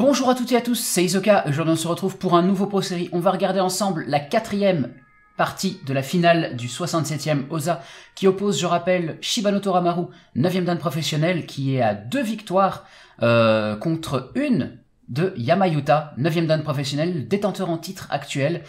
Bonjour à toutes et à tous, c'est Isoka, aujourd'hui on se retrouve pour un nouveau pro-série. On va regarder ensemble la quatrième partie de la finale du 67e OSA qui oppose, je rappelle, Shibano Toramaru, 9e dan professionnel, qui est à deux victoires euh, contre une de Yamayuta, 9e dan professionnel, détenteur en titre actuel.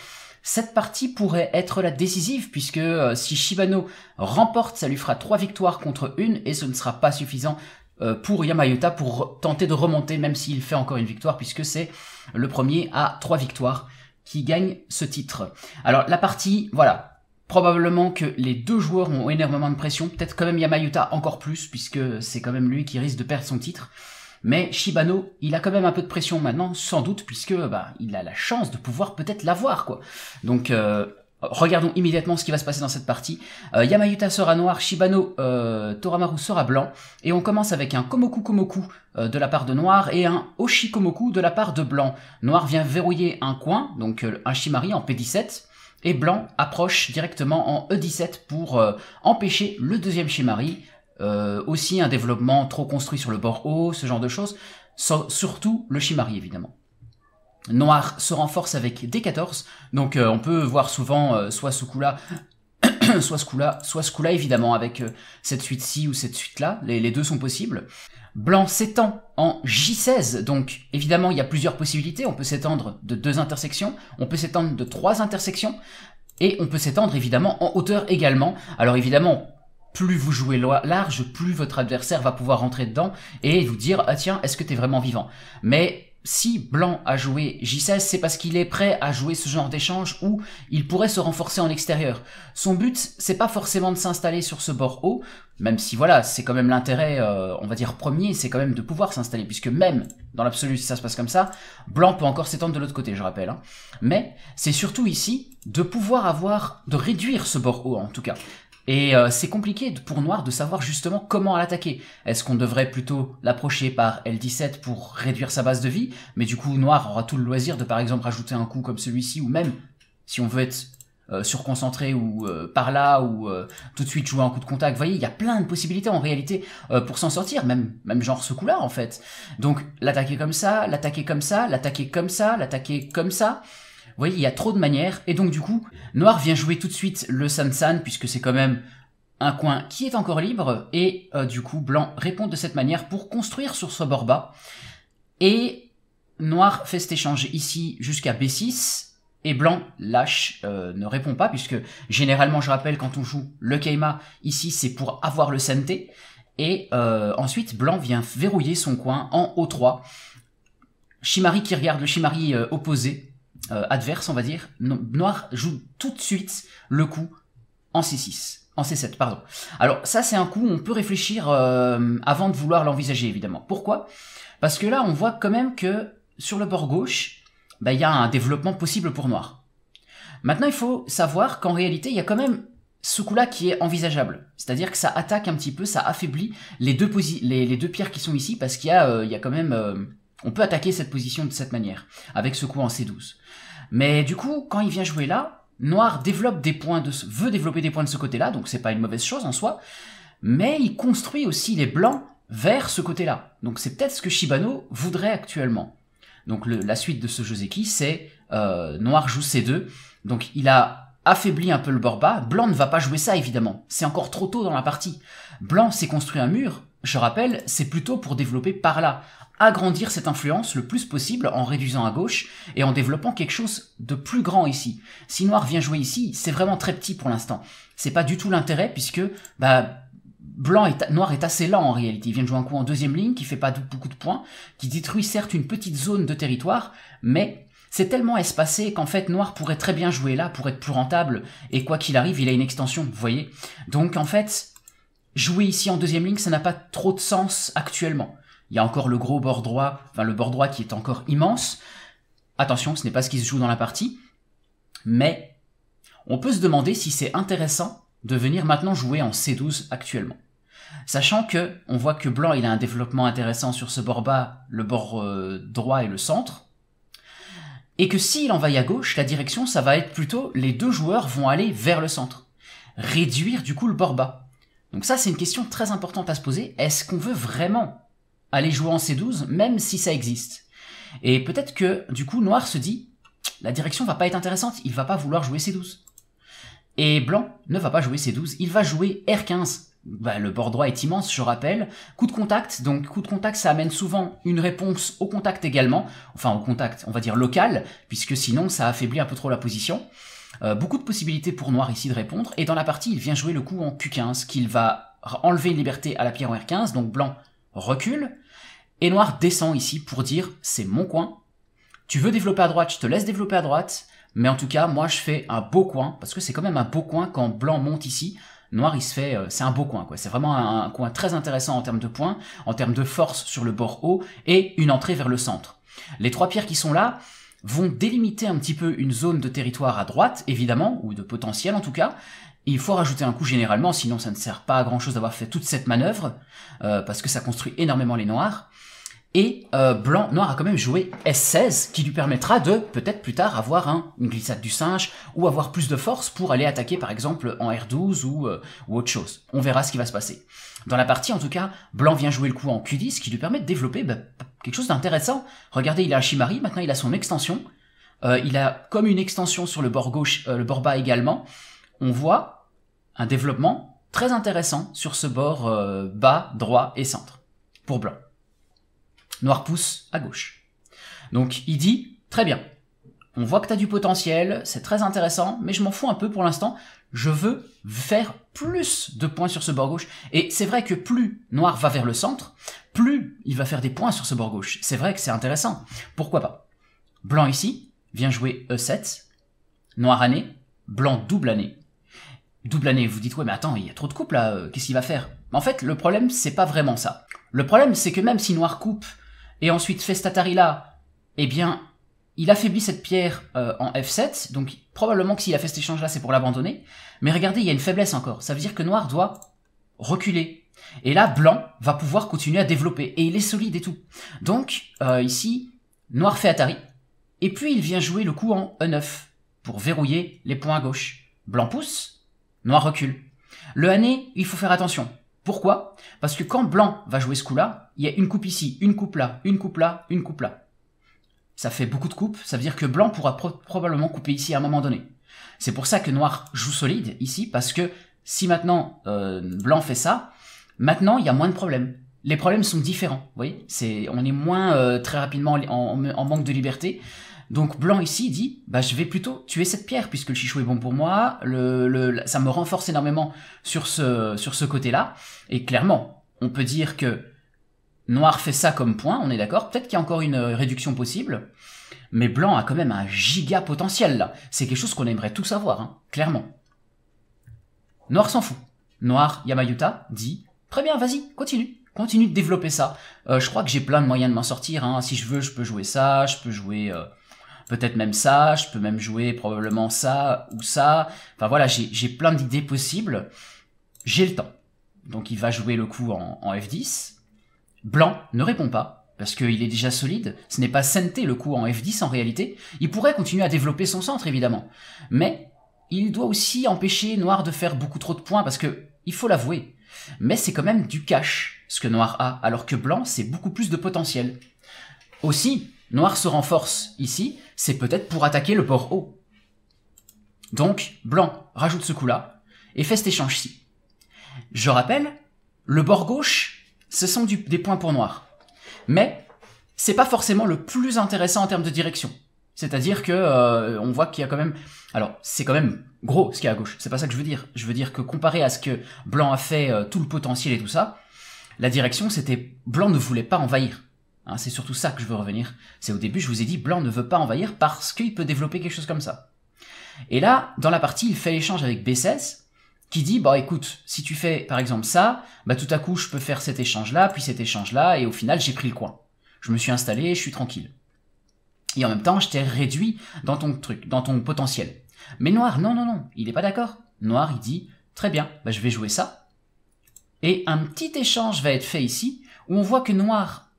Cette partie pourrait être la décisive puisque euh, si Shibano remporte, ça lui fera trois victoires contre une et ce ne sera pas suffisant euh, pour Yamayuta pour tenter de remonter, même s'il fait encore une victoire, puisque c'est le premier à trois victoires qui gagne ce titre. Alors la partie, voilà, probablement que les deux joueurs ont énormément de pression, peut-être quand même Yamayuta encore plus, puisque c'est quand même lui qui risque de perdre son titre. Mais Shibano, il a quand même un peu de pression maintenant, sans doute, puisque bah, il a la chance de pouvoir peut-être l'avoir, quoi. Donc euh, Regardons immédiatement ce qui va se passer dans cette partie. Euh, Yamayuta sera noir, Shibano euh, Toramaru sera blanc, et on commence avec un Komoku Komoku euh, de la part de noir et un Oshi Komoku de la part de blanc. Noir vient verrouiller un coin, donc un Shimari en P17, et blanc approche directement en E17 pour empêcher le deuxième Shimari, aussi un développement trop construit sur le bord haut, ce genre de choses, surtout le Shimari évidemment noir se renforce avec D14. Donc euh, on peut voir souvent euh, soit ce coup-là, soit ce coup-là, soit ce coup-là évidemment avec euh, cette suite-ci ou cette suite-là. Les, les, deux sont possibles. Blanc s'étend en J16, donc évidemment il y a plusieurs possibilités. On peut s'étendre de deux intersections, on peut s'étendre de trois intersections, et on peut s'étendre évidemment en hauteur également. Alors évidemment, plus vous jouez large, plus votre adversaire va pouvoir rentrer dedans et vous dire ah tiens est-ce que t'es vraiment vivant. Mais si Blanc a joué J16, c'est parce qu'il est prêt à jouer ce genre d'échange où il pourrait se renforcer en extérieur. Son but, c'est pas forcément de s'installer sur ce bord haut, même si voilà, c'est quand même l'intérêt, euh, on va dire premier, c'est quand même de pouvoir s'installer, puisque même dans l'absolu, si ça se passe comme ça, Blanc peut encore s'étendre de l'autre côté, je rappelle. Hein. Mais c'est surtout ici de pouvoir avoir, de réduire ce bord haut en tout cas. Et euh, c'est compliqué pour Noir de savoir justement comment l'attaquer. Est-ce qu'on devrait plutôt l'approcher par L17 pour réduire sa base de vie Mais du coup, Noir aura tout le loisir de par exemple rajouter un coup comme celui-ci, ou même, si on veut être euh, surconcentré ou euh, par là ou tout de suite jouer un coup de contact. Vous voyez, il y a plein de possibilités en réalité pour s'en sortir, même même genre ce coup-là en fait. Donc l'attaquer comme ça, l'attaquer comme ça, l'attaquer comme ça, l'attaquer comme ça voyez, il y a trop de manières. Et donc du coup, Noir vient jouer tout de suite le Sansan, puisque c'est quand même un coin qui est encore libre. Et euh, du coup, Blanc répond de cette manière pour construire sur ce bord bas. Et Noir fait cet échange ici jusqu'à B6. Et blanc lâche, euh, ne répond pas, puisque généralement, je rappelle, quand on joue le Keima, ici c'est pour avoir le santé. Et euh, ensuite, blanc vient verrouiller son coin en O3. Shimari qui regarde le Shimari opposé euh, adverse, on va dire, noir joue tout de suite le coup en C6. En C7, pardon. Alors ça c'est un coup, on peut réfléchir euh, avant de vouloir l'envisager évidemment. Pourquoi Parce que là on voit quand même que sur le bord gauche, bah, il y a un développement possible pour noir. Maintenant il faut savoir qu'en réalité il y a quand même ce coup-là qui est envisageable. C'est-à-dire que ça attaque un petit peu, ça affaiblit les deux, les deux pierres qui sont ici parce qu'il y, euh, y, a quand même euh, on peut attaquer cette position de cette manière, avec ce coup en C12. Mais du coup, quand il vient jouer là, Noir développe des points de, veut développer des points de ce côté-là, donc c'est pas une mauvaise chose en soi, mais il construit aussi les blancs vers ce côté-là. Donc c'est peut-être ce que Shibano voudrait actuellement. Donc la suite de ce Joseki, c'est euh, Noir joue C2, donc il a affaibli un peu le bord bas, Blanc ne va pas jouer ça évidemment, c'est encore trop tôt dans la partie. Blanc s'est construit un mur, je rappelle, c'est plutôt pour développer par là, agrandir cette influence le plus possible en réduisant à gauche et en développant quelque chose de plus grand ici. Si Noir vient jouer ici, c'est vraiment très petit pour l'instant. C'est pas du tout l'intérêt puisque bah, Blanc est, noir est assez lent en réalité. Il vient de jouer un coup en deuxième ligne qui fait pas beaucoup de points, qui détruit certes une petite zone de territoire, mais c'est tellement espacé qu'en fait noir pourrait très bien jouer là pour être plus rentable et quoi qu'il arrive, il a une extension, vous voyez. Donc en fait, jouer ici en deuxième ligne, ça n'a pas trop de sens actuellement. Il y a encore le gros bord droit, enfin le bord droit qui est encore immense. Attention, ce n'est pas ce qui se joue dans la partie. Mais on peut se demander si c'est intéressant de venir maintenant jouer en C12 actuellement. Sachant que on voit que Blanc il a un développement intéressant sur ce bord bas, le bord euh, droit et le centre. Et que s'il envahit à gauche, la direction ça va être plutôt les deux joueurs vont aller vers le centre. Réduire du coup le bord bas. Donc ça c'est une question très importante à se poser. Est-ce qu'on veut vraiment aller jouer en C12, même si ça existe. Et peut-être que, du coup, Noir se dit, la direction va pas être intéressante, il va pas vouloir jouer C12. Et Blanc ne va pas jouer C12, il va jouer R15. Bah, le bord droit est immense, je rappelle. Coup de contact, donc coup de contact, ça amène souvent une réponse au contact également, enfin au contact, on va dire local, puisque sinon ça affaiblit un peu trop la position. Euh, beaucoup de possibilités pour Noir ici de répondre, et dans la partie, il vient jouer le coup en Q15, qu'il va enlever une liberté à la pierre en R15, donc Blanc recule, et noir descend ici pour dire c'est mon coin. Tu veux développer à droite, je te laisse développer à droite. Mais en tout cas, moi je fais un beau coin, parce que c'est quand même un beau coin quand blanc monte ici. Noir, il se fait, euh, c'est un beau coin, quoi. C'est vraiment un, coin très intéressant en termes de points, en termes de force sur le bord haut et une entrée vers le centre. Les trois pierres qui sont là vont délimiter un petit peu une zone de territoire à droite, évidemment, ou de potentiel en tout cas. il faut rajouter un coup généralement, sinon ça ne sert pas à grand chose d'avoir fait toute cette manœuvre, euh, parce que ça construit énormément les noirs. Et euh, Blanc Noir a quand même joué S16, qui lui permettra de, peut-être plus tard, avoir une glissade du singe, ou avoir plus de force pour aller attaquer par exemple en R12 euh, ou, autre chose. On verra ce qui va se passer. Dans la partie, en tout cas, Blanc vient jouer le coup en Q10, qui lui permet de développer bah, quelque chose d'intéressant. Regardez, il a un shimari, maintenant il a son extension. Euh, il a comme une extension sur le bord gauche, le bord bas également. On voit un développement très intéressant sur ce bord bas, droit et centre, pour Blanc. Noir pousse à gauche. Donc il dit, très bien, on voit que tu as du potentiel, c'est très intéressant, mais je m'en fous un peu pour l'instant, je veux faire plus de points sur ce bord gauche. Et c'est vrai que plus Noir va vers le centre, plus il va faire des points sur ce bord gauche. C'est vrai que c'est intéressant. Pourquoi pas Blanc ici vient jouer E7, Noir année, Blanc double année. Double année, vous dites, ouais mais attends, il y a trop de coupes là, euh, qu'est-ce qu'il va faire En fait, le problème, c'est pas vraiment ça. Le problème, c'est que même si Noir coupe et ensuite fait atari là, eh bien, il affaiblit cette pierre euh, en F7, donc probablement que s'il a fait cet échange-là, c'est pour l'abandonner. Mais regardez, il y a une faiblesse encore. Ça veut dire que Noir doit reculer. Et là, Blanc va pouvoir continuer à développer. Et il est solide et tout. Donc, euh, ici, Noir fait Atari. Et puis, il vient jouer le coup en E9 pour verrouiller les points à gauche. Blanc pousse, Noir recule. Le année il faut faire attention. Pourquoi Parce que quand blanc va jouer ce coup-là, il y a une coupe ici, une coupe là, une coupe là, une coupe là. Ça fait beaucoup de coupes, ça veut dire que blanc pourra probablement couper ici à un moment donné. C'est pour ça que noir joue solide ici, parce que si maintenant euh, blanc fait ça, maintenant il y a moins de problèmes. Les problèmes sont différents, vous voyez On est moins euh, très rapidement en manque de liberté. Donc blanc ici dit, bah je vais plutôt tuer cette pierre puisque le chichou est bon pour moi, le, ça me renforce énormément sur ce, sur ce côté-là. Et clairement, on peut dire que noir fait ça comme point, on est d'accord, peut-être qu'il y a encore une euh, réduction possible, mais blanc a quand même un giga potentiel là. C'est quelque chose qu'on aimerait tous savoir, hein, clairement. Noir s'en fout. Noir, Yamayuta, dit, très bien, vas-y, continue continue de développer ça. Euh, je crois que j'ai plein de moyens de m'en sortir. Hein. Si je veux, je peux jouer ça, je peux jouer euh, peut-être même ça, je peux même jouer probablement ça ou ça. Enfin voilà, j'ai plein d'idées possibles. J'ai le temps. Donc il va jouer le coup en, F10. Blanc ne répond pas, parce qu'il est déjà solide. Ce n'est pas sainté le coup en F10 en réalité. Il pourrait continuer à développer son centre, évidemment. Mais il doit aussi empêcher Noir de faire beaucoup trop de points, parce que, il faut l'avouer, mais c'est quand même du cash, ce que Noir a, alors que Blanc, c'est beaucoup plus de potentiel. Aussi, Noir se renforce ici, c'est peut-être pour attaquer le port haut. Donc, blanc rajoute ce coup-là et fait cet échange-ci. Je rappelle, le bord gauche, ce sont des points pour noir. Mais c'est pas forcément le plus intéressant en termes de direction. C'est-à-dire que euh, on voit qu'il y a quand même. Alors, c'est quand même gros ce qu'il y a à gauche. C'est pas ça que je veux dire. Je veux dire que comparé à ce que Blanc a fait, euh, tout le potentiel et tout ça, la direction, c'était Blanc ne voulait pas envahir. Hein, c'est surtout ça que je veux revenir. C'est au début, je vous ai dit, blanc ne veut pas envahir parce qu'il peut développer quelque chose comme ça. Et là, dans la partie, il fait l'échange avec B16 qui dit, bah écoute, si tu fais par exemple ça, bah tout à coup, je peux faire cet échange-là, puis cet échange-là, et au final, j'ai pris le coin. Je me suis installé, je suis tranquille. Et en même temps, je t'ai réduit dans ton truc, dans ton potentiel. Mais Noir, non, non, non, il n'est pas d'accord. Noir, il dit, très bien, bah je vais jouer ça. Et un petit échange va être fait ici, où on voit que Noir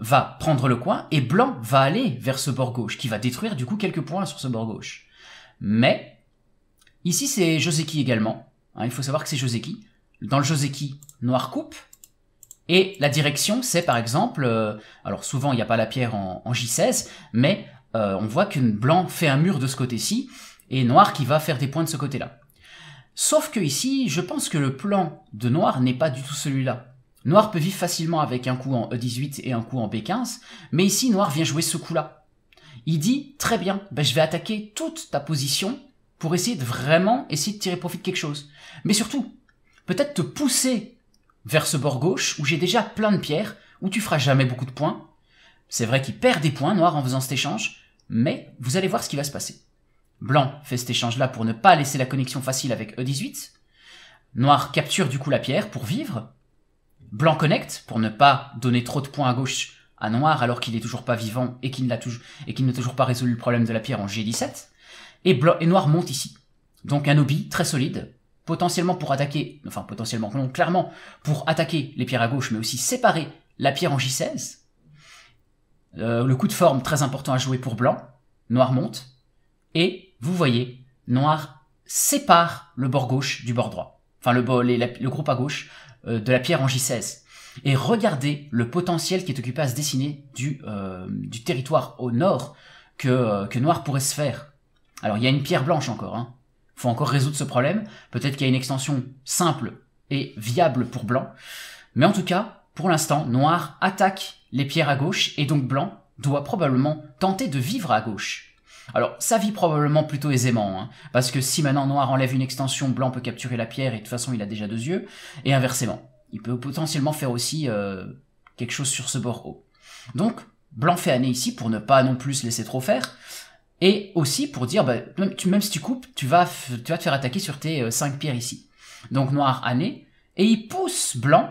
va prendre le coin et Blanc va aller vers ce bord gauche, qui va détruire du coup quelques points sur ce bord gauche. Mais, ici c'est Joseki également, hein, il faut savoir que c'est Joseki. Dans le Joseki, noir coupe, et la direction c'est par exemple, euh, alors souvent il n'y a pas la pierre en, J16, mais euh, on voit que Blanc fait un mur de ce côté-ci, et Noir qui va faire des points de ce côté-là. Sauf que ici, je pense que le plan de Noir n'est pas du tout celui-là. Noir peut vivre facilement avec un coup en E18 et un coup en B15, mais ici Noir vient jouer ce coup-là. Il dit très bien, ben, je vais attaquer toute ta position pour essayer de vraiment essayer de tirer profit de quelque chose. Mais surtout, peut-être te pousser vers ce bord gauche où j'ai déjà plein de pierres, où tu feras jamais beaucoup de points. C'est vrai qu'il perd des points noir en faisant cet échange, mais vous allez voir ce qui va se passer. Blanc fait cet échange-là pour ne pas laisser la connexion facile avec E18. Noir capture du coup la pierre pour vivre, Blanc connecte pour ne pas donner trop de points à gauche à Noir alors qu'il est toujours pas vivant et qu'il n'a toujours et toujours pas résolu le problème de la pierre en G17. Et, blanc, et Noir monte ici. Donc un obi très solide, potentiellement pour attaquer, enfin potentiellement non, clairement pour attaquer les pierres à gauche, mais aussi séparer la pierre en J16. Euh, le coup de forme très important à jouer pour Blanc. Noir monte. Et vous voyez, Noir sépare le bord gauche du bord droit. Enfin le, le groupe à gauche euh, de la pierre en J16 et regardez le potentiel qui est occupé à se dessiner du, euh, du territoire au nord que, euh, que, Noir pourrait se faire. Alors il y a une pierre blanche encore, hein. faut encore résoudre ce problème, peut-être qu'il y a une extension simple et viable pour Blanc, mais en tout cas, pour l'instant, Noir attaque les pierres à gauche, et donc Blanc doit probablement tenter de vivre à gauche. Alors, ça vit probablement plutôt aisément, hein. parce que si maintenant noir enlève une extension, blanc peut capturer la pierre, et de toute façon il a déjà deux yeux, et inversement. Il peut potentiellement faire aussi euh, quelque chose sur ce bord haut. Donc, blanc fait année ici pour ne pas non plus laisser trop faire, et aussi pour dire, bah, même si tu coupes, tu vas, te faire attaquer sur tes euh, cinq pierres ici. Donc noir année, et il pousse blanc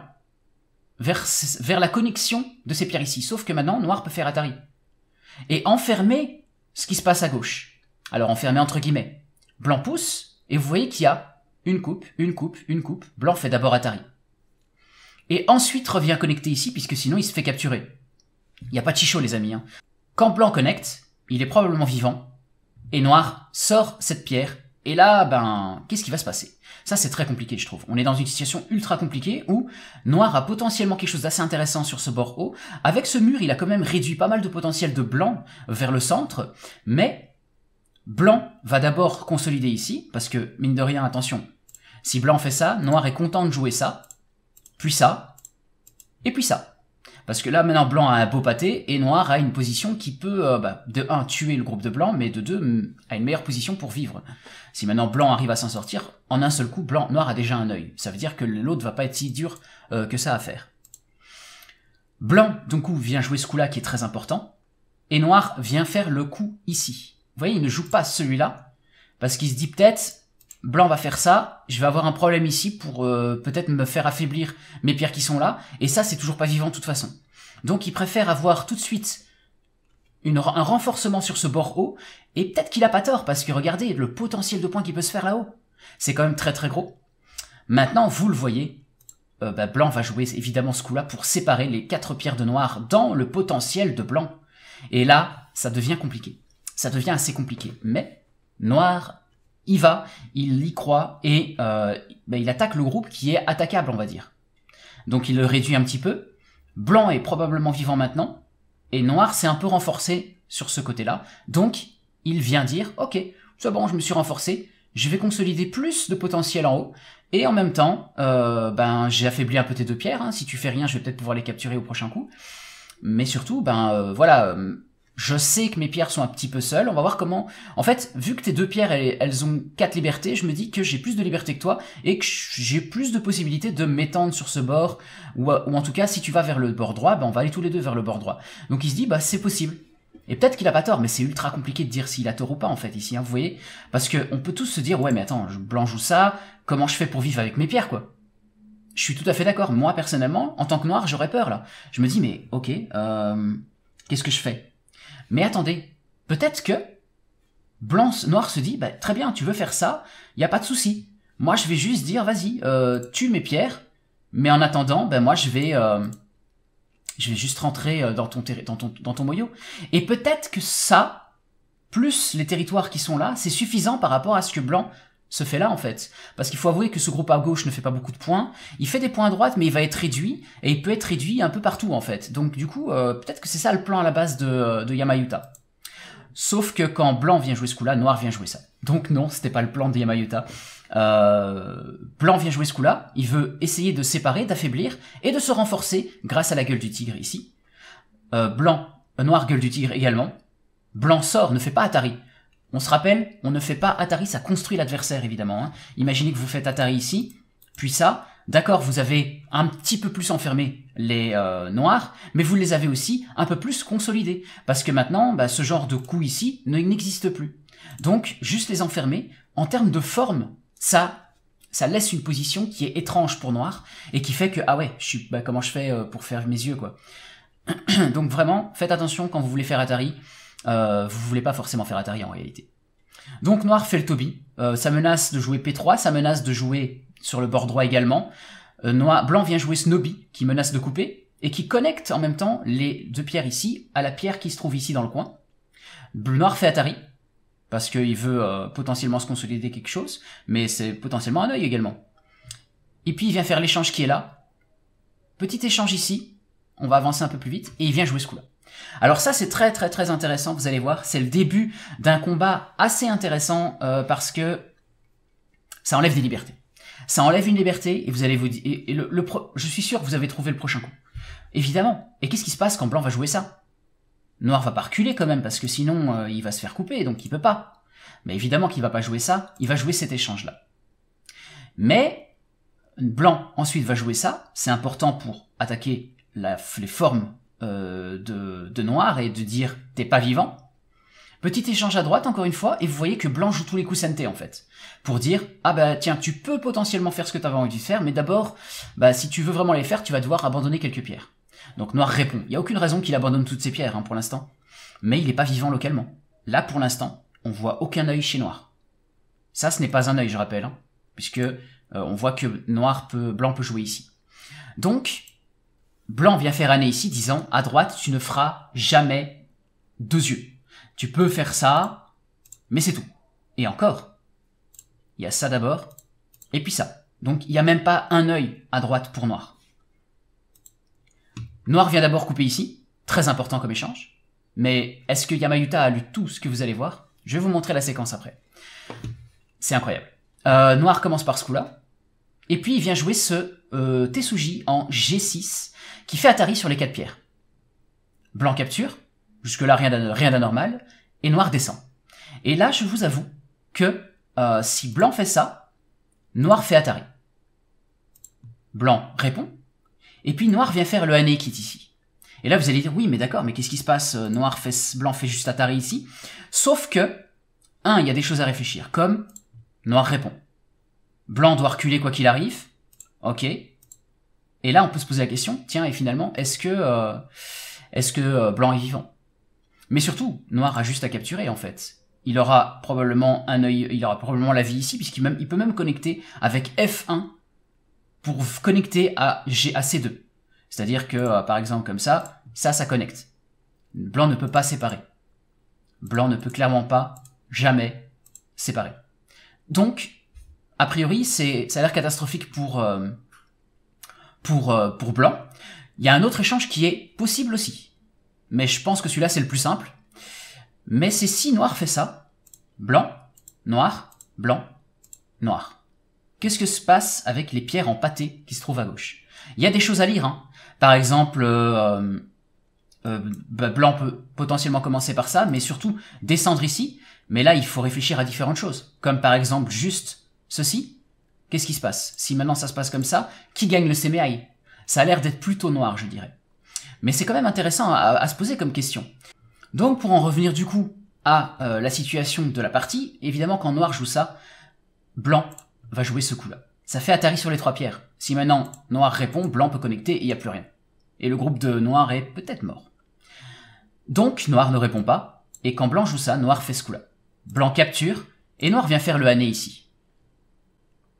vers, vers la connexion de ces pierres ici, sauf que maintenant noir peut faire Atari. Et enfermer ce qui se passe à gauche. Alors enfermé entre guillemets. Blanc pousse, et vous voyez qu'il y a une coupe, une coupe, une coupe. Blanc fait d'abord Atari. Et ensuite revient connecter ici, puisque sinon il se fait capturer. Il n'y a pas de chichot, les amis. Hein. Quand Blanc connecte, il est probablement vivant, et Noir sort cette pierre et là, ben, qu'est-ce qui va se passer Ça, c'est très compliqué, je trouve. On est dans une situation ultra compliquée où Noir a potentiellement quelque chose d'assez intéressant sur ce bord haut. Avec ce mur, il a quand même réduit pas mal de potentiel de Blanc vers le centre, mais Blanc va d'abord consolider ici, parce que, mine de rien, attention, si Blanc fait ça, Noir est content de jouer ça, puis ça, et puis ça. Parce que là, maintenant, blanc a un beau pâté, et noir a une position qui peut, euh, bah, de 1, tuer le groupe de blanc, mais de deux, a une meilleure position pour vivre. Si maintenant blanc arrive à s'en sortir, en un seul coup, blanc, noir a déjà un œil. Ça veut dire que l'autre va pas être si dur euh, que ça à faire. Blanc, donc, coup, vient jouer ce coup-là qui est très important, et noir vient faire le coup ici. Vous voyez, il ne joue pas celui-là, parce qu'il se dit peut-être, Blanc va faire ça, je vais avoir un problème ici pour euh, peut-être me faire affaiblir mes pierres qui sont là, et ça c'est toujours pas vivant de toute façon. Donc il préfère avoir tout de suite un renforcement sur ce bord haut, et peut-être qu'il a pas tort, parce que regardez le potentiel de points qui peut se faire là-haut. C'est quand même très très gros. Maintenant, vous le voyez, euh, bah, Blanc va jouer évidemment ce coup-là pour séparer les quatre pierres de noir dans le potentiel de Blanc. Et là, ça devient compliqué. Ça devient assez compliqué. Mais Noir il va, il y croit et euh, ben, il attaque le groupe qui est attaquable, on va dire. Donc il le réduit un petit peu. Blanc est probablement vivant maintenant et Noir s'est un peu renforcé sur ce côté-là. Donc il vient dire OK, c'est bon, je me suis renforcé, je vais consolider plus de potentiel en haut et en même temps, euh, ben j'ai affaibli un peu tes deux pierres. Hein. Si tu fais rien, je vais peut-être pouvoir les capturer au prochain coup. Mais surtout, ben euh, voilà je sais que mes pierres sont un petit peu seules, on va voir comment... En fait, vu que tes deux pierres, elles, ont quatre libertés, je me dis que j'ai plus de liberté que toi, et que j'ai plus de possibilités de m'étendre sur ce bord, ou, en tout cas, si tu vas vers le bord droit, ben on va aller tous les deux vers le bord droit. Donc il se dit, bah c'est possible. Et peut-être qu'il a pas tort, mais c'est ultra compliqué de dire s'il a tort ou pas en fait ici, hein, vous voyez Parce qu'on peut tous se dire, ouais mais attends, je blanche ou ça, comment je fais pour vivre avec mes pierres quoi je suis tout à fait d'accord. Moi, personnellement, en tant que noir, j'aurais peur, là. Je me dis, mais ok, euh, qu'est-ce que je fais mais attendez, peut-être que Blanc Noir se dit, bah, très bien, tu veux faire ça, il n'y a pas de souci. Moi, je vais juste dire, vas-y, euh, tue mes pierres, mais en attendant, ben moi, je vais, euh, je vais juste rentrer euh, dans ton, dans ton, dans ton moyau. Et peut-être que ça, plus les territoires qui sont là, c'est suffisant par rapport à ce que Blanc ce fait-là en fait. Parce qu'il faut avouer que ce groupe à gauche ne fait pas beaucoup de points. Il fait des points à droite, mais il va être réduit, et il peut être réduit un peu partout en fait. Donc du coup, euh, peut-être que c'est ça le plan à la base de, euh, de Yamayuta. Sauf que quand blanc vient jouer ce coup-là, noir vient jouer ça. Donc non, c'était pas le plan de Yamayuta. Euh, blanc vient jouer ce coup-là, il veut essayer de séparer, d'affaiblir, et de se renforcer grâce à la gueule du tigre ici. Euh, blanc, euh, noir gueule du tigre également. Blanc sort, ne fait pas Atari. On se rappelle, on ne fait pas Atari, ça construit l'adversaire évidemment. Hein. Imaginez que vous faites Atari ici, puis ça. D'accord, vous avez un petit peu plus enfermé les euh, noirs, mais vous les avez aussi un peu plus consolidés. Parce que maintenant, bah, ce genre de coup ici n'existe plus. Donc, juste les enfermer, en termes de forme, ça ça laisse une position qui est étrange pour noir et qui fait que ah ouais je suis bah, comment je fais euh, pour faire mes yeux quoi donc vraiment faites attention quand vous voulez faire Atari euh, vous voulez pas forcément faire Atari en réalité. Donc noir fait le Toby, euh, ça menace de jouer P3, ça menace de jouer sur le bord droit également. Euh, noir, blanc vient jouer Snobby, qui menace de couper, et qui connecte en même temps les deux pierres ici à la pierre qui se trouve ici dans le coin. Noir fait Atari, parce qu'il veut euh, potentiellement se consolider quelque chose, mais c'est potentiellement un œil également. Et puis il vient faire l'échange qui est là. Petit échange ici, on va avancer un peu plus vite, et il vient jouer ce coup-là. Alors ça c'est très très très intéressant, vous allez voir, c'est le début d'un combat assez intéressant euh, parce que ça enlève des libertés. Ça enlève une liberté et vous allez vous dire, le, je suis sûr que vous avez trouvé le prochain coup. Évidemment. Et qu'est-ce qui se passe quand Blanc va jouer ça Noir va pas reculer quand même parce que sinon euh, il va se faire couper donc il peut pas. Mais évidemment qu'il va pas jouer ça, il va jouer cet échange là. Mais Blanc ensuite va jouer ça, c'est important pour attaquer la, les formes euh, de, noir et de dire t'es pas vivant. Petit échange à droite encore une fois et vous voyez que blanc joue tous les coups santé en fait pour dire ah bah tiens tu peux potentiellement faire ce que t'avais envie de faire mais d'abord bah si tu veux vraiment les faire tu vas devoir abandonner quelques pierres. Donc noir répond il y a aucune raison qu'il abandonne toutes ces pierres hein, pour l'instant mais il n'est pas vivant localement. Là pour l'instant on voit aucun œil chez noir. Ça ce n'est pas un œil je rappelle hein, puisque euh, on voit que noir peut blanc peut jouer ici. Donc Blanc vient faire année ici, disant à droite, tu ne feras jamais deux yeux. Tu peux faire ça, mais c'est tout. Et encore, il y a ça d'abord, et puis ça. Donc il n'y a même pas un œil à droite pour noir. Noir vient d'abord couper ici, très important comme échange. Mais est-ce que Yamayuta a lu tout ce que vous allez voir Je vais vous montrer la séquence après. C'est incroyable. Euh, noir commence par ce coup-là, et puis il vient jouer ce euh, en G6 qui fait Atari sur les quatre pierres. Blanc capture, jusque-là rien d'anormal, et noir descend. Et là, je vous avoue que euh, si blanc fait ça, noir fait Atari. Blanc répond, et puis noir vient faire le Hané qui est ici. Et là, vous allez dire, oui, mais d'accord, mais qu'est-ce qui se passe euh, Noir fait, blanc fait juste Atari ici. Sauf que, un, il y a des choses à réfléchir, comme noir répond. Blanc doit reculer quoi qu'il arrive, Ok. Et là, on peut se poser la question, tiens, et finalement, est-ce que, euh, est-ce que euh, Blanc est vivant Mais surtout, Noir a juste à capturer, en fait. Il aura probablement un œil, il aura probablement la vie ici, puisqu'il il peut même connecter avec F1 pour connecter à c 2 cest C'est-à-dire que, euh, par exemple, comme ça, ça, ça connecte. Blanc ne peut pas séparer. Blanc ne peut clairement pas, jamais, séparer. Donc, a priori, c'est, ça a l'air catastrophique pour, euh, pour, euh, pour Blanc. Il y a un autre échange qui est possible aussi. Mais je pense que celui-là, c'est le plus simple. Mais c'est si noir fait ça, blanc, noir, blanc, noir. Qu'est-ce que se passe avec les pierres en pâté qui se trouvent à gauche Il y a des choses à lire. Hein. Par exemple, euh, bah, blanc peut potentiellement commencer par ça, mais surtout descendre ici. Mais là, il faut réfléchir à différentes choses, comme par exemple juste Ceci Qu'est-ce qui se passe Si maintenant ça se passe comme ça, qui gagne le CMI Ça a l'air d'être plutôt noir, je dirais. Mais c'est quand même intéressant à, se poser comme question. Donc pour en revenir du coup à euh, la situation de la partie, évidemment quand noir joue ça, blanc va jouer ce coup-là. Ça fait Atari sur les trois pierres. Si maintenant noir répond, blanc peut connecter et il n'y a plus rien. Et le groupe de noir est peut-être mort. Donc noir ne répond pas, et quand blanc joue ça, noir fait ce coup-là. Blanc capture, et noir vient faire le hané ici.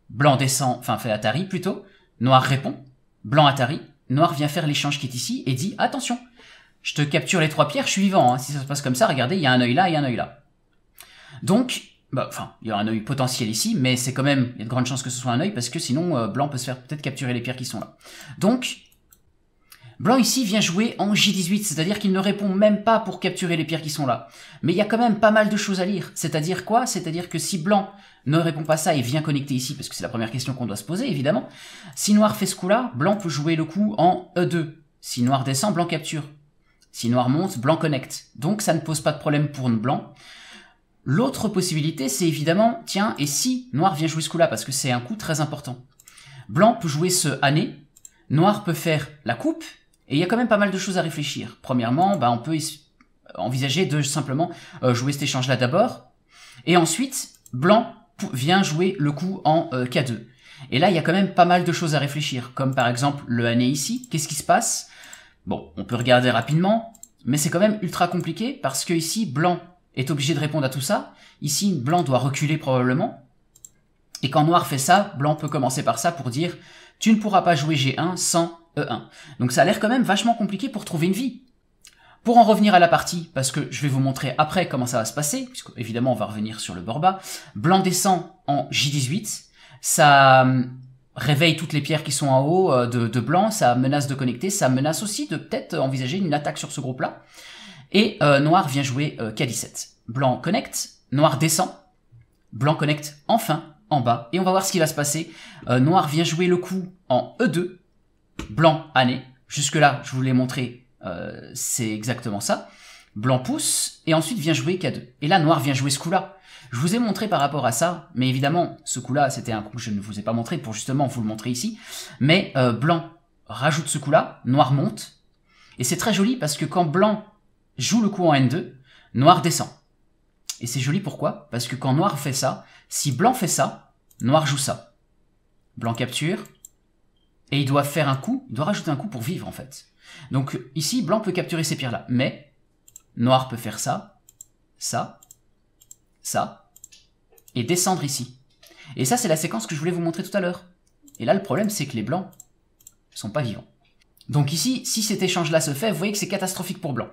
Blanc descend, enfin fait Atari plutôt. Noir répond. Blanc Atari. Noir vient faire l'échange qui est ici et dit attention, je te capture les trois pierres, je suis vivant. Hein. Si ça se passe comme ça, regardez, il y a un œil là et un œil là. Donc, bah, enfin, il y a un œil potentiel ici, mais c'est quand même, il y a de grandes chances que ce soit un œil parce que sinon, euh, blanc peut se faire peut-être capturer les pierres qui sont là. Donc, Blanc ici vient jouer en J18, c'est-à-dire qu'il ne répond même pas pour capturer les pierres qui sont là. Mais il y a quand même pas mal de choses à lire. C'est-à-dire quoi C'est-à-dire que si Blanc ne répond pas ça et vient connecter ici, parce que c'est la première question qu'on doit se poser, évidemment, si Noir fait ce coup-là, Blanc peut jouer le coup en E2. Si Noir descend, Blanc capture. Si Noir monte, Blanc connecte. Donc ça ne pose pas de problème pour Blanc. L'autre possibilité, c'est évidemment, tiens, et si Noir vient jouer ce coup-là, parce que c'est un coup très important. Blanc peut jouer ce année, Noir peut faire la coupe, et il y a quand même pas mal de choses à réfléchir. Premièrement, bah, on peut envisager de simplement euh, jouer cet échange-là d'abord. Et ensuite, blanc vient jouer le coup en euh, K2. Et là, il y a quand même pas mal de choses à réfléchir, comme par exemple le année ici. Qu'est-ce qui se passe Bon, on peut regarder rapidement, mais c'est quand même ultra compliqué parce que ici, blanc est obligé de répondre à tout ça. Ici, blanc doit reculer probablement. Et quand noir fait ça, blanc peut commencer par ça pour dire « tu ne pourras pas jouer G1 sans 1 e Donc ça a l'air quand même vachement compliqué pour trouver une vie. Pour en revenir à la partie, parce que je vais vous montrer après comment ça va se passer, puisque évidemment on va revenir sur le bord bas, blanc descend en J18, ça hum, réveille toutes les pierres qui sont en haut euh, de, blanc, ça menace de connecter, ça menace aussi de peut-être envisager une attaque sur ce groupe-là. Et euh, noir vient jouer euh, K17. Blanc connecte, noir descend, blanc connecte enfin en bas. Et on va voir ce qui va se passer. noir vient jouer le coup en E2, Blanc, année. Jusque-là, je vous l'ai montré, euh, c'est exactement ça. Blanc pousse, et ensuite vient jouer K2. Et là, noir vient jouer ce coup-là. Je vous ai montré par rapport à ça, mais évidemment, ce coup-là, c'était un coup que je ne vous ai pas montré pour justement vous le montrer ici. Mais euh, blanc rajoute ce coup-là, noir monte, et c'est très joli parce que quand blanc joue le coup en N2, noir descend. Et c'est joli pourquoi Parce que quand noir fait ça, si blanc fait ça, noir joue ça. Blanc capture, et il doit faire un coup, il doit rajouter un coup pour vivre en fait. Donc ici, blanc peut capturer ces pierres-là, mais noir peut faire ça, ça, ça, et descendre ici. Et ça, c'est la séquence que je voulais vous montrer tout à l'heure. Et là, le problème, c'est que les blancs sont pas vivants. Donc ici, si cet échange-là se fait, vous voyez que c'est catastrophique pour blanc.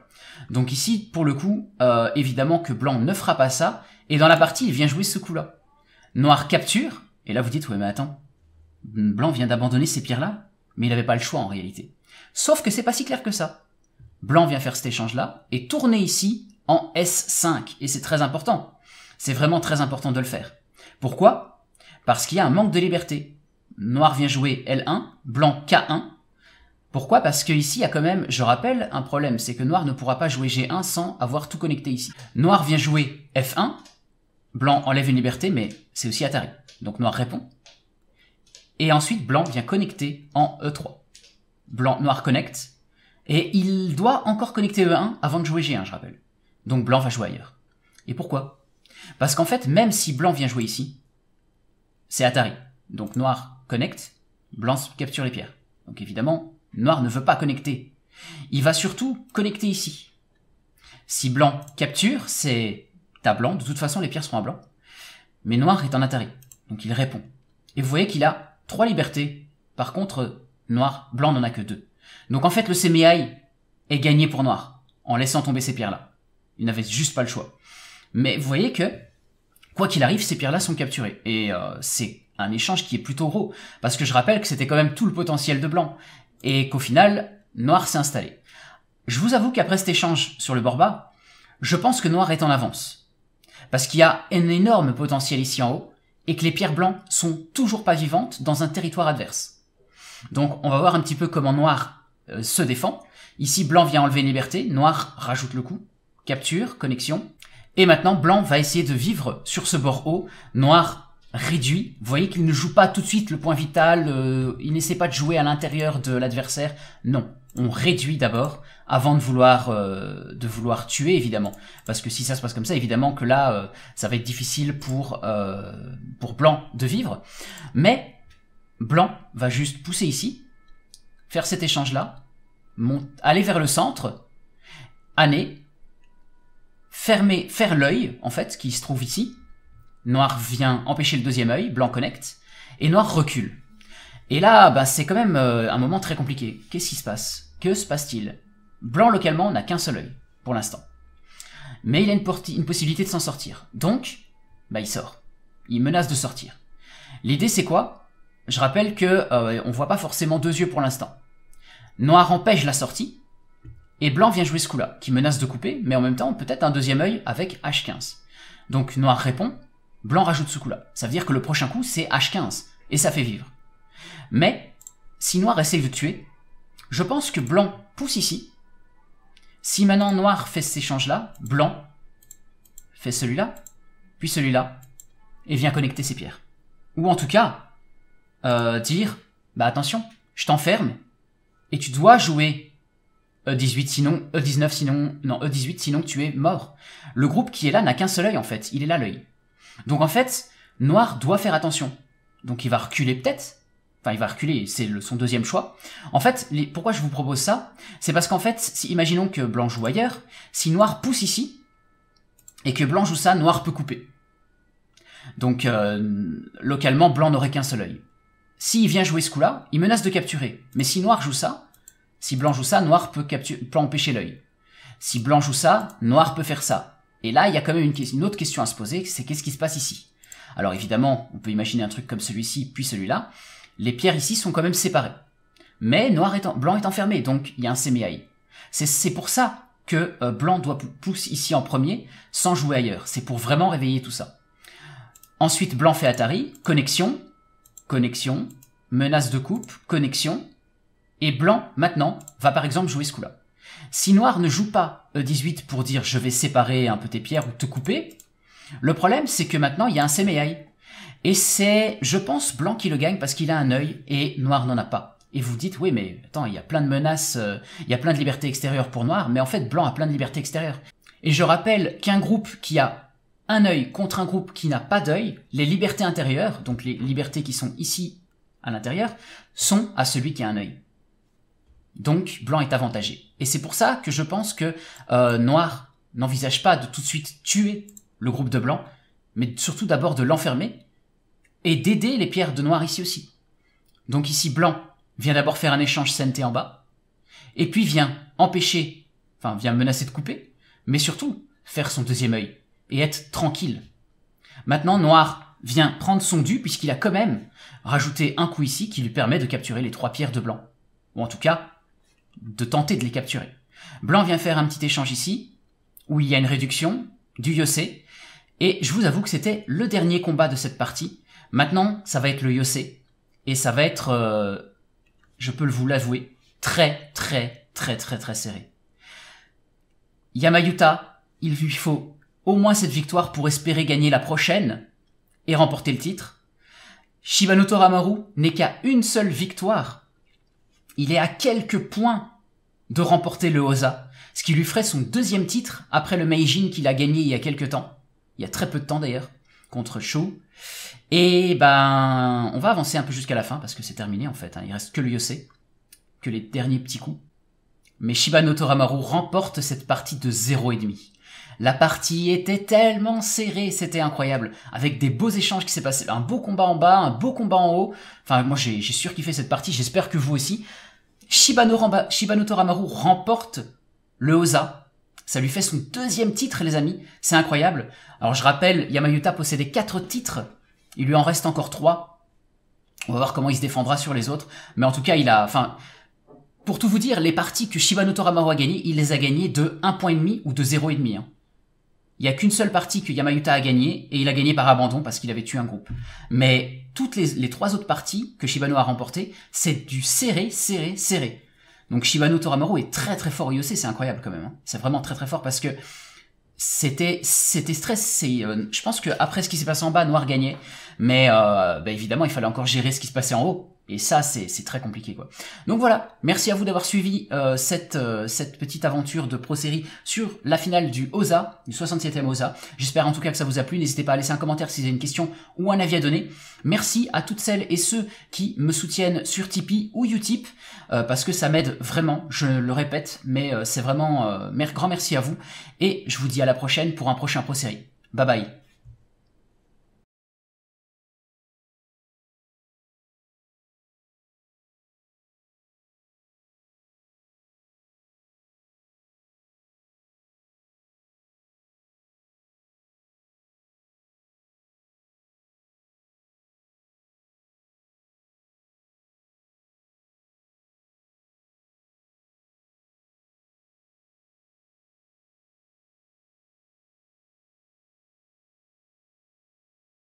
Donc ici, pour le coup, euh, évidemment que blanc ne fera pas ça, et dans la partie, il vient jouer ce coup-là. Noir capture, et là vous dites, ouais mais attends, Blanc vient d'abandonner ces pires là mais il n'avait pas le choix en réalité. Sauf que c'est pas si clair que ça. Blanc vient faire cet échange-là et tourner ici en S5, et c'est très important. C'est vraiment très important de le faire. Pourquoi Parce qu'il y a un manque de liberté. Noir vient jouer L1, blanc K1. Pourquoi Parce qu'ici, il y a quand même, je rappelle, un problème, c'est que noir ne pourra pas jouer G1 sans avoir tout connecté ici. Noir vient jouer F1, blanc enlève une liberté, mais c'est aussi Atari. Donc noir répond. Et ensuite, blanc vient connecter en E3. Blanc, noir connecte. Et il doit encore connecter E1 avant de jouer G1, je rappelle. Donc blanc va jouer ailleurs. Et pourquoi Parce qu'en fait, même si blanc vient jouer ici, c'est Atari. Donc noir connecte, blanc capture les pierres. Donc évidemment, noir ne veut pas connecter. Il va surtout connecter ici. Si blanc capture, c'est à blanc. De toute façon, les pierres seront à blanc. Mais noir est en Atari. Donc il répond. Et vous voyez qu'il a trois libertés. Par contre, noir, blanc n'en a que deux. Donc en fait, le CMI est gagné pour noir, en laissant tomber ces pierres-là. Il n'avait juste pas le choix. Mais vous voyez que, quoi qu'il arrive, ces pierres-là sont capturées. Et euh, c'est un échange qui est plutôt gros, parce que je rappelle que c'était quand même tout le potentiel de blanc, et qu'au final, noir s'est installé. Je vous avoue qu'après cet échange sur le bord bas, je pense que noir est en avance. Parce qu'il y a un énorme potentiel ici en haut, et que les pierres blancs sont toujours pas vivantes dans un territoire adverse. Donc on va voir un petit peu comment noir euh, se défend. Ici blanc vient enlever une liberté, noir rajoute le coup, capture, connexion. Et maintenant blanc va essayer de vivre sur ce bord haut, noir réduit. Vous voyez qu'il ne joue pas tout de suite le point vital, euh, il n'essaie pas de jouer à l'intérieur de l'adversaire, non on réduit d'abord avant de vouloir euh, de vouloir tuer évidemment parce que si ça se passe comme ça évidemment que là euh, ça va être difficile pour euh, pour blanc de vivre mais blanc va juste pousser ici faire cet échange là aller vers le centre année fermer faire l'œil en fait qui se trouve ici noir vient empêcher le deuxième œil blanc connecte et noir recule et là bah c'est quand même un moment très compliqué qu'est-ce qui se passe que se passe-t-il Blanc localement n'a qu'un seul œil, pour l'instant. Mais il a une, possibilité de s'en sortir. Donc, bah il sort. Il menace de sortir. L'idée c'est quoi Je rappelle que euh, on voit pas forcément deux yeux pour l'instant. Noir empêche la sortie, et blanc vient jouer ce coup-là, qui menace de couper, mais en même temps peut-être un deuxième œil avec H15. Donc noir répond, blanc rajoute ce coup-là. Ça veut dire que le prochain coup c'est H15, et ça fait vivre. Mais, si noir essaye de tuer, je pense que blanc pousse ici. Si maintenant noir fait cet échange-là, blanc fait celui-là, puis celui-là, et vient connecter ses pierres. Ou en tout cas, euh, dire, bah attention, je t'enferme, et tu dois jouer E18 sinon, E19 sinon, non, E18 sinon tu es mort. Le groupe qui est là n'a qu'un seul œil en fait, il est là l'œil. Donc en fait, noir doit faire attention. Donc il va reculer peut-être, Enfin, il va reculer, c'est son deuxième choix. En fait, pourquoi je vous propose ça C'est parce qu'en fait, imaginons que blanc joue ailleurs, si noir pousse ici, et que blanc joue ça, noir peut couper. Donc, euh, localement, blanc n'aurait qu'un seul œil. S'il vient jouer ce coup-là, il menace de capturer. Mais si noir joue ça, si blanc joue ça, noir peut, empêcher l'œil. Si blanc joue ça, noir peut faire ça. Et là, il y a quand même une, une autre question à se poser, c'est qu'est-ce qui se passe ici Alors évidemment, on peut imaginer un truc comme celui-ci, puis celui-là, les pierres ici sont quand même séparées. Mais noir est en, blanc est enfermé, donc il y a un CMAI. C'est pour ça que euh, blanc doit pousser ici en premier, sans jouer ailleurs. C'est pour vraiment réveiller tout ça. Ensuite, blanc fait Atari, connexion, connexion, menace de coupe, connexion. Et blanc, maintenant, va par exemple jouer ce coup-là. Si noir ne joue pas E18 euh, pour dire je vais séparer un peu tes pierres ou te couper, le problème c'est que maintenant il y a un SemiAi. Et c'est, je pense, blanc qui le gagne parce qu'il a un œil et noir n'en a pas. Et vous dites, oui, mais attends, il y a plein de menaces, euh, il y a plein de libertés extérieures pour noir, mais en fait, blanc a plein de libertés extérieures. Et je rappelle qu'un groupe qui a un œil contre un groupe qui n'a pas d'œil, les libertés intérieures, donc les libertés qui sont ici à l'intérieur, sont à celui qui a un œil. Donc, blanc est avantagé. Et c'est pour ça que je pense que euh, noir n'envisage pas de tout de suite tuer le groupe de blanc, mais surtout d'abord de l'enfermer et d'aider les pierres de noir ici aussi. Donc ici, blanc vient d'abord faire un échange sainteté en bas, et puis vient empêcher, enfin vient menacer de couper, mais surtout faire son deuxième œil et être tranquille. Maintenant, noir vient prendre son dû puisqu'il a quand même rajouté un coup ici qui lui permet de capturer les trois pierres de blanc, ou en tout cas de tenter de les capturer. Blanc vient faire un petit échange ici, où il y a une réduction du Yossé, et je vous avoue que c'était le dernier combat de cette partie, Maintenant, ça va être le Yose, Et ça va être, euh, je peux vous l'avouer, très, très, très, très, très serré. Yamayuta, il lui faut au moins cette victoire pour espérer gagner la prochaine et remporter le titre. Shibanoto n'est qu'à une seule victoire. Il est à quelques points de remporter le Oza, ce qui lui ferait son deuxième titre après le Meijin qu'il a gagné il y a quelques temps. Il y a très peu de temps d'ailleurs contre Shu, Et ben, on va avancer un peu jusqu'à la fin parce que c'est terminé en fait. Hein. Il reste que le Yosei, que les derniers petits coups. Mais Shibano Toramaru remporte cette partie de 0,5. La partie était tellement serrée, c'était incroyable, avec des beaux échanges qui s'est passé, un beau combat en bas, un beau combat en haut. Enfin, moi j'ai fait cette partie, j'espère que vous aussi. Shibano, Toramaru remporte le Oza ça lui fait son deuxième titre, les amis. C'est incroyable. Alors je rappelle, Yamayuta possédait quatre titres. Il lui en reste encore trois. On va voir comment il se défendra sur les autres. Mais en tout cas, il a... Enfin, pour tout vous dire, les parties que Shibano Toramaru a gagnées, il les a gagnées de 1.5 ou de 0.5. demi. Hein. Il n'y a qu'une seule partie que Yamayuta a gagnée, et il a gagné par abandon parce qu'il avait tué un groupe. Mais toutes les, les trois autres parties que Shibano a remportées, c'est du serré, serré, serré. Donc Shibano Toramaru est très très fort au c'est incroyable quand même. Hein. C'est vraiment très très fort parce que c'était c'était stress. Euh, je pense que après ce qui s'est passé en bas, Noir gagnait, mais euh, bah, évidemment il fallait encore gérer ce qui se passait en haut. Et ça, c'est très compliqué, quoi. Donc voilà, merci à vous d'avoir suivi euh, cette, euh, cette petite aventure de pro-série sur la finale du OSA, du 67e OSA. J'espère en tout cas que ça vous a plu. N'hésitez pas à laisser un commentaire si vous avez une question ou un avis à donner. Merci à toutes celles et ceux qui me soutiennent sur Tipeee ou Utip, euh, parce que ça m'aide vraiment, je le répète, mais c'est vraiment... grand merci à vous, et je vous dis à la prochaine pour un prochain pro-série. Bye bye